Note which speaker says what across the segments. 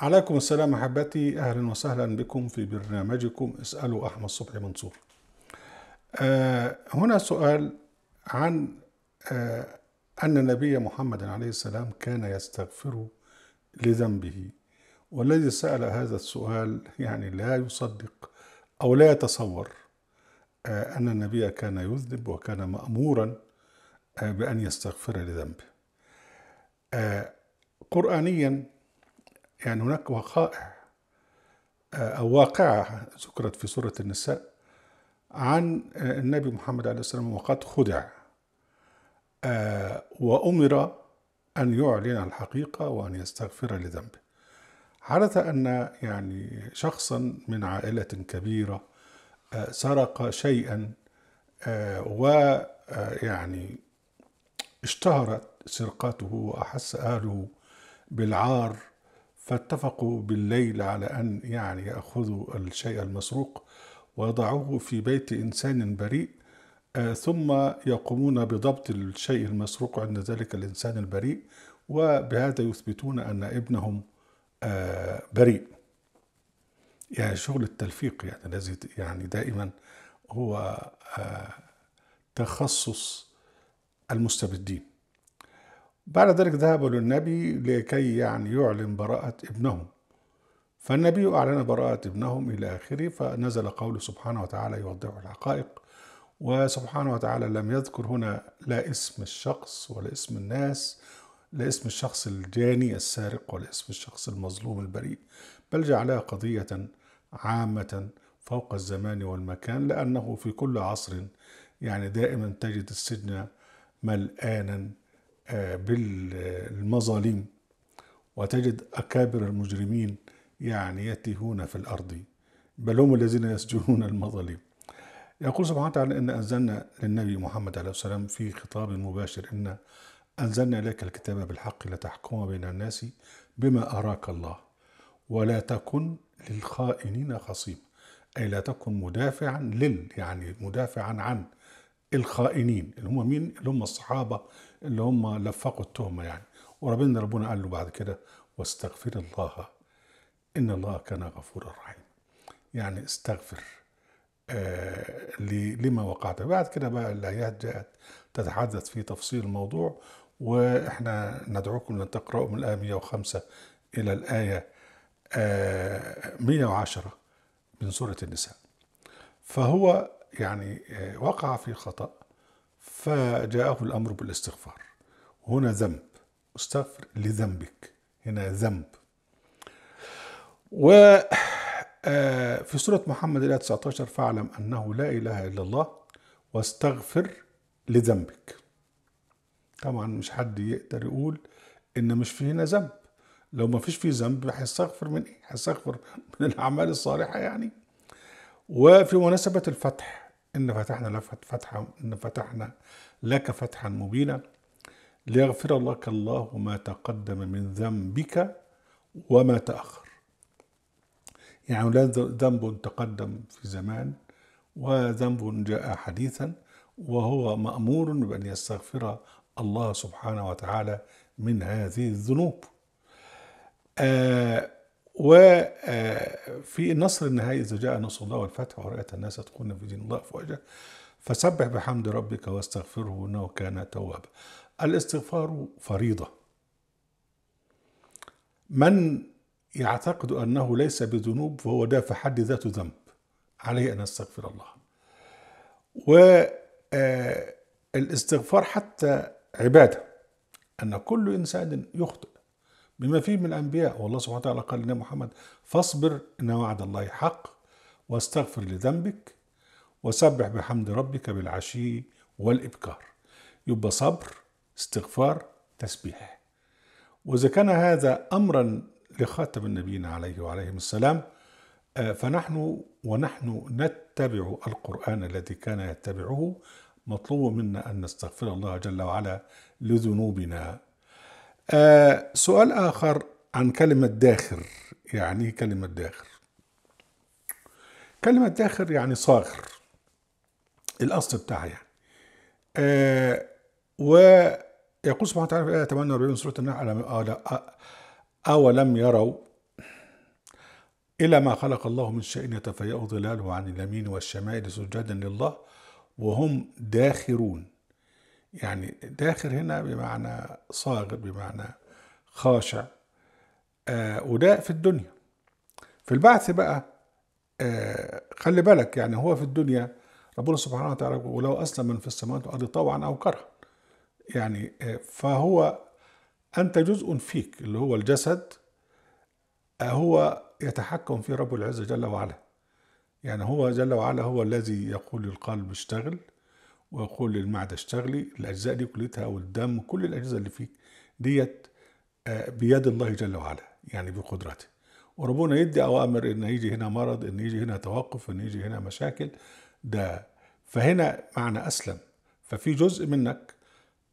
Speaker 1: عليكم السلام أحبتي أهلا وسهلا بكم في برنامجكم اسألوا أحمد صبحي منصور آه، هنا سؤال عن آه، أن النبي محمد عليه السلام كان يستغفر لذنبه والذي سأل هذا السؤال يعني لا يصدق أو لا يتصور آه، أن النبي كان يذنب وكان مأمورا بأن يستغفر لذنبه قرآنيا يعني هناك وقائع آه، أو واقعة ذكرت في سورة النساء عن آه، النبي محمد عليه السلام وقد خدع آه، وأمر أن يعلن الحقيقة وأن يستغفر لذنبه حدث أن يعني شخصا من عائلة كبيرة سرق شيئا ويعني اشتهرت سرقته وأحس أهله بالعار فاتفقوا بالليل على أن يعني يأخذوا الشيء المسروق ويضعوه في بيت إنسان بريء آه، ثم يقومون بضبط الشيء المسروق عند ذلك الإنسان البريء وبهذا يثبتون أن ابنهم آه، بريء يعني شغل التلفيق يعني الذي يعني دائما هو آه، تخصص المستبدين بعد ذلك ذهبوا للنبي لكي يعني يعلن براءة ابنهم فالنبي أعلن براءة ابنهم إلى آخره فنزل قول سبحانه وتعالى يوضع الحقائق وسبحانه وتعالى لم يذكر هنا لا اسم الشخص ولا اسم الناس لا اسم الشخص الجاني السارق ولا اسم الشخص المظلوم البريء بل جعلها قضية عامة فوق الزمان والمكان لأنه في كل عصر يعني دائما تجد السجن ملآنا بالمظالم وتجد أكابر المجرمين يعني يتيهون في الأرض بل هم الذين يسجنون المظالم يقول سبحانه وتعالى إن أنزلنا للنبي محمد عليه السلام في خطاب مباشر إن أنزلنا لك الكتاب بالحق لتحكم بين الناس بما أراك الله ولا تكن للخائنين خصيم أي لا تكن مدافعا لل يعني مدافعا عن الخائنين اللي هم مين اللي هم الصحابة اللي هم لفقوا التهمة يعني وربنا ربنا قال له بعد كده واستغفر الله إن الله كان غفورا رحيما يعني استغفر آه لما وقعت بعد كده بقى الآيات جاءت تتحدث في تفصيل الموضوع وإحنا ندعوكم أن تقرأوا من الآية 105 إلى الآية آه 110 من سورة النساء فهو يعني آه وقع في خطأ فجاءه الأمر بالاستغفار هنا ذنب استغفر لذنبك هنا ذنب و آه، في سورة محمد الآية 19 فاعلم أنه لا إله إلا الله واستغفر لذنبك طبعا مش حد يقدر يقول إن مش في هنا ذنب لو ما فيش فيه ذنب هيستغفر من إيه؟ هيستغفر من الأعمال الصالحة يعني وفي مناسبة الفتح إن فتحنا لك فتحا إن فتحنا لك فتحا مبينا ليغفر لك الله ما تقدم من ذنبك وما تأخر يعني لا ذنب تقدم في زمان وذنب جاء حديثا وهو مأمور بأن يستغفر الله سبحانه وتعالى من هذه الذنوب آه وفي النصر النهائي إذا جاء نصر الله والفتح ورأيت الناس تدخلون في دين الله أفواجا فسبح بحمد ربك واستغفره إنه كان توابا الاستغفار فريضة من يعتقد أنه ليس بذنوب فهو ده في حد ذاته ذنب عليه أن يستغفر الله والاستغفار آه، حتى عبادة أن كل إنسان يخطئ بما فيه من الأنبياء والله سبحانه وتعالى قال لنا محمد فاصبر إن وعد الله حق واستغفر لذنبك وسبح بحمد ربك بالعشي والإبكار يبقى صبر استغفار تسبيح وإذا كان هذا أمرا لخاتم النبيين عليه وعليهم السلام آه، فنحن ونحن نتبع القرآن الذي كان يتبعه مطلوب منا أن نستغفر الله جل وعلا لذنوبنا آه، سؤال آخر عن كلمة داخر يعني ايه كلمة داخر كلمة داخر يعني صاغر الأصل بتاعها يعني آه ويقول سبحانه وتعالى في آية 48 سورة النحل أولم يروا إلى ما خلق الله من شيء يتفيأ ظلاله عن اليمين والشمائل سجدا لله وهم داخرون يعني داخل هنا بمعنى صاغر بمعنى خاشع آه وده في الدنيا في البعث بقى آه خلي بالك يعني هو في الدنيا ربنا سبحانه وتعالى ولو أسلم من في السماوات والأرض طوعا أو كرها يعني آه فهو أنت جزء فيك اللي هو الجسد آه، هو يتحكم فيه رب العزة جل وعلا يعني هو جل وعلا هو الذي يقول للقلب اشتغل وأقول للمعدة اشتغلي الأجزاء دي كلتها والدم كل الاجهزه اللي فيك ديت آه، بيد الله جل وعلا يعني بقدرته وربنا يدي أوامر إن يجي هنا مرض إن يجي هنا توقف إن يجي هنا مشاكل ده فهنا معنى أسلم ففي جزء منك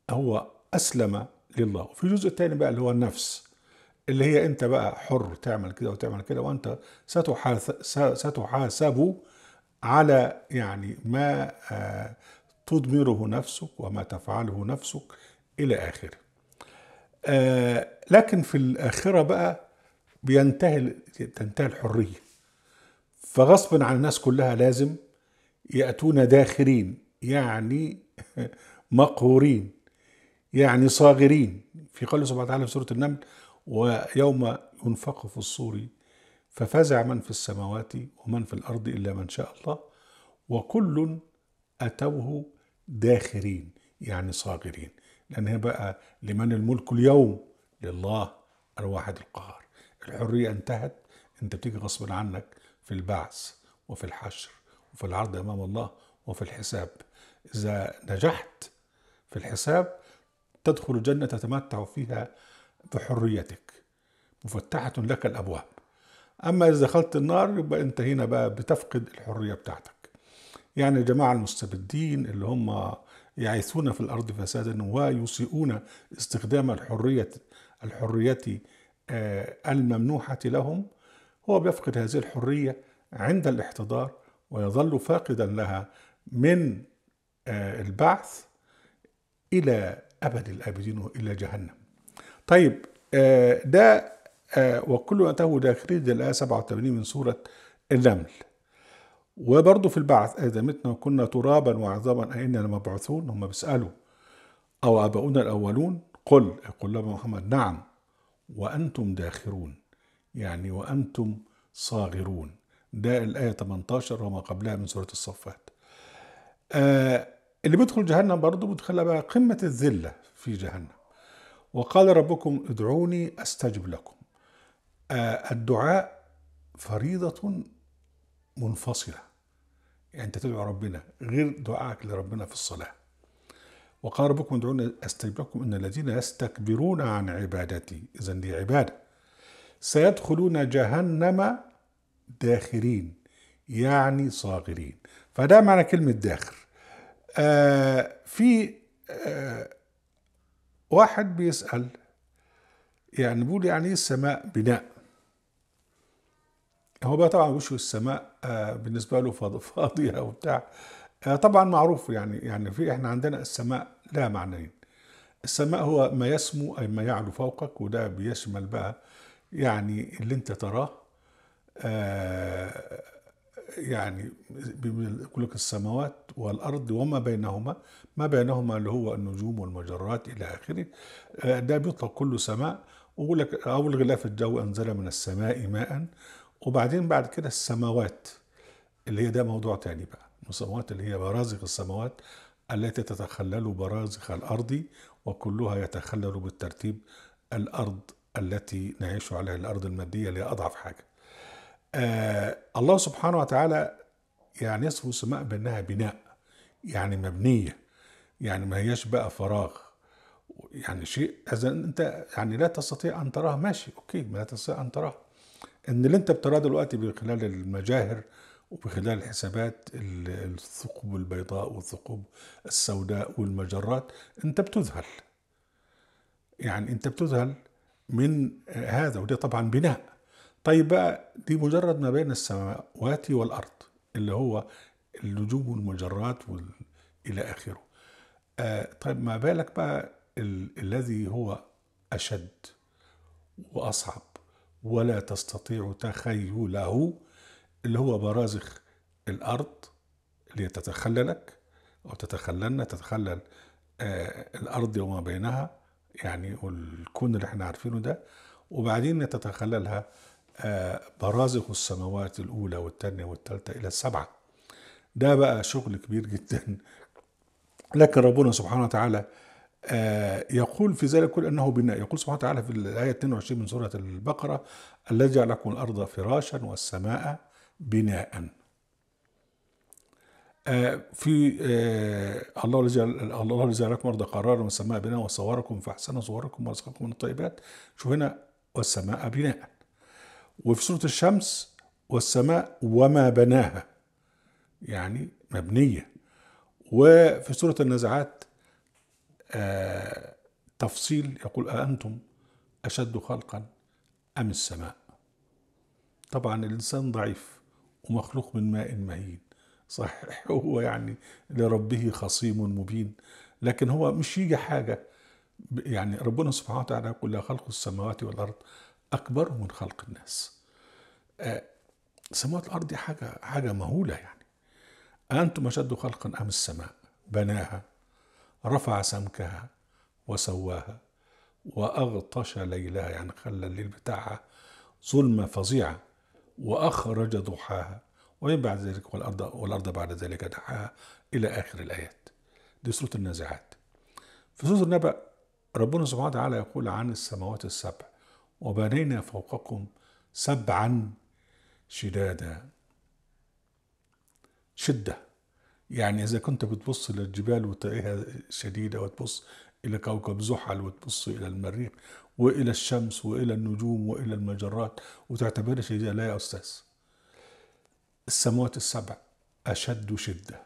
Speaker 1: هو أسلم لله وفي جزء تاني بقى اللي هو النفس اللي هي أنت بقى حر تعمل كده وتعمل كده وأنت ستحاسب على يعني ما آه، تضمره نفسك وما تفعله نفسك إلى آخره آه لكن في الآخرة بقى بينتهي تنتهي الحرية فغصبا عن الناس كلها لازم يأتون داخرين يعني مقهورين يعني صاغرين في قوله سبحانه وتعالى في سورة النمل ويوم ينفق في الصور ففزع من في السماوات ومن في الأرض إلا من شاء الله وكل أتوه داخرين يعني صاغرين لأن هي بقى لمن الملك اليوم لله الواحد القهار الحرية انتهت أنت بتيجي غصب عنك في البعث وفي الحشر وفي العرض أمام الله وفي الحساب إذا نجحت في الحساب تدخل الجنة تتمتع فيها بحريتك مفتحة لك الأبواب أما إذا دخلت النار يبقى أنت هنا بقى بتفقد الحرية بتاعتك يعني الجماعة المستبدين اللي هم يعيثون في الأرض فسادا ويسيئون استخدام الحرية الحرية آه، الممنوحة لهم هو بيفقد هذه الحرية عند الاحتضار ويظل فاقدا لها من آه، البعث إلى أبد الآبدين وإلى جهنم طيب آه، ده وكل أتاه داخلين الآية 87 من سورة النمل وبرضه في البعث إذا متنا وكنا ترابا وعظاما أئنا لمبعوثون هم بيسألوا أو آباؤنا الأولون قل يقول لهم محمد نعم وأنتم داخرون يعني وأنتم صاغرون ده الآية 18 وما قبلها من سورة الصفات آه اللي بيدخل جهنم برضه بيدخلها بقى قمة الذلة في جهنم وقال ربكم ادعوني أستجب لكم آه الدعاء فريضة منفصلة يعني انت تدعو ربنا غير دعائك لربنا في الصلاه وقال ربكم ادعوني استجب لكم ان الذين يستكبرون عن عبادتي اذا دي عباده سيدخلون جهنم داخرين يعني صاغرين فده معنى كلمه داخر آه في آه واحد بيسال يعني بيقول يعني ايه السماء بناء هو بقى طبعا وشه السماء آه، بالنسبه له فاضيه وبتاع آه، طبعا معروف يعني يعني في احنا عندنا السماء لها معنيين السماء هو ما يسمو اي ما يعلو فوقك وده بيشمل بقى يعني اللي انت تراه آه، يعني بيقول لك السماوات والارض وما بينهما ما بينهما اللي هو النجوم والمجرات الى اخره ده بيطلق كله سماء ويقول لك او الغلاف الجوي انزل من السماء ماء وبعدين بعد كده السماوات اللي هي ده موضوع تاني بقى السماوات اللي هي برازخ السماوات التي تتخلل برازخ الأرض وكلها يتخلل بالترتيب الأرض التي نعيش عليها الأرض المادية اللي أضعف حاجة آه الله سبحانه وتعالى يعني يصف السماء بأنها بناء يعني مبنية يعني ما هياش بقى فراغ يعني شيء إذا أنت يعني لا تستطيع أن تراه ماشي أوكي ما لا تستطيع أن تراه ان اللي انت بتراه دلوقتي من خلال المجاهر وبخلال الحسابات الثقوب البيضاء والثقوب السوداء والمجرات انت بتذهل يعني انت بتذهل من هذا وده طبعا بناء طيب بقى دي مجرد ما بين السماوات والارض اللي هو النجوم والمجرات وال... الى اخره آه طيب ما بالك بقى ال... الذي هو اشد واصعب ولا تستطيع تخيله اللي هو برازخ الأرض اللي تتخللك أو تتخللنا تتخلل آه الأرض وما بينها يعني الكون اللي احنا عارفينه ده وبعدين تتخللها آه برازخ السماوات الأولى والثانية والثالثة إلى السبعة ده بقى شغل كبير جدا لكن ربنا سبحانه وتعالى آه، يقول في ذلك كل أنه بناء يقول سبحانه وتعالى في الآية 22 من سورة البقرة الذي جعل لكم الأرض فراشا والسماء بناء آه، في آه، الله الذي الله الذي جعل لكم الارض قرارا والسماء بناء وصوركم فاحسن صوركم ورزقكم من الطيبات شوف هنا والسماء بناء وفي سوره الشمس والسماء وما بناها يعني مبنيه وفي سوره النزعات آه، تفصيل يقول أأنتم أشد خلقا أم السماء طبعا الإنسان ضعيف ومخلوق من ماء مهين صحيح هو يعني لربه خصيم مبين لكن هو مش يجي حاجة يعني ربنا سبحانه وتعالى يقول لا خلق السماوات والأرض أكبر من خلق الناس آه، سماوات الأرض دي حاجة حاجة مهولة يعني أنتم أشد خلقا أم السماء بناها رفع سمكها وسواها وأغطش ليلها يعني خلى الليل بتاعها ظلمة فظيعة وأخرج ضحاها ومن بعد ذلك والأرض, والأرض بعد ذلك دحاها إلى آخر الآيات دي سورة النازعات في سورة النبأ ربنا سبحانه وتعالى يقول عن السماوات السبع وبنينا فوقكم سبعا شدادا شدة يعني إذا كنت بتبص للجبال وتلاقيها شديدة وتبص إلى كوكب زحل وتبص إلى المريخ وإلى الشمس وإلى النجوم وإلى المجرات وتعتبرها شديدة لا يا أستاذ السماوات السبع أشد شدة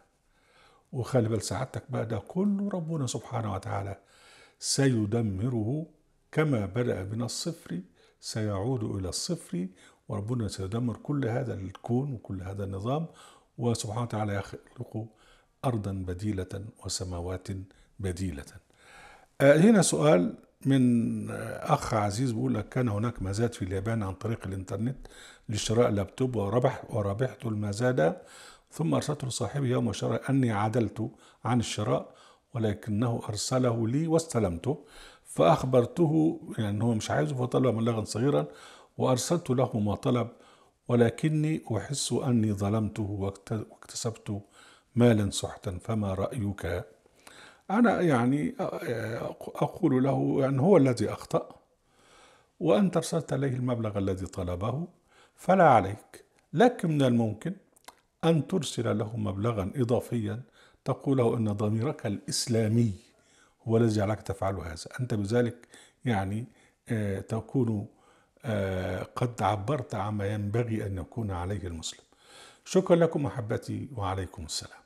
Speaker 1: وخلي بال سعادتك بقى ده كله ربنا سبحانه وتعالى سيدمره كما بدأ من الصفر سيعود إلى الصفر وربنا سيدمر كل هذا الكون وكل هذا النظام وسبحانه وتعالى يخلق أرضا بديلة وسماوات بديلة آه، هنا سؤال من آه، أخ عزيز بيقول لك كان هناك مزاد في اليابان عن طريق الإنترنت لشراء لابتوب وربح وربحت المزاد ثم أرسلته لصاحبي يوم شراء أني عدلت عن الشراء ولكنه أرسله لي واستلمته فأخبرته يعني هو مش عايزه فطلب مبلغا صغيرا وأرسلت له ما طلب ولكني أحس أني ظلمته واكتسبت مالا سحتا فما رأيك؟ أنا يعني أقول له أن يعني هو الذي أخطأ وأنت أرسلت إليه المبلغ الذي طلبه فلا عليك لكن من الممكن أن ترسل له مبلغا إضافيا تقول له أن ضميرك الإسلامي هو الذي جعلك تفعل هذا أنت بذلك يعني آه، تكون قد عبرت عما ينبغي أن يكون عليه المسلم شكرا لكم أحبتي وعليكم السلام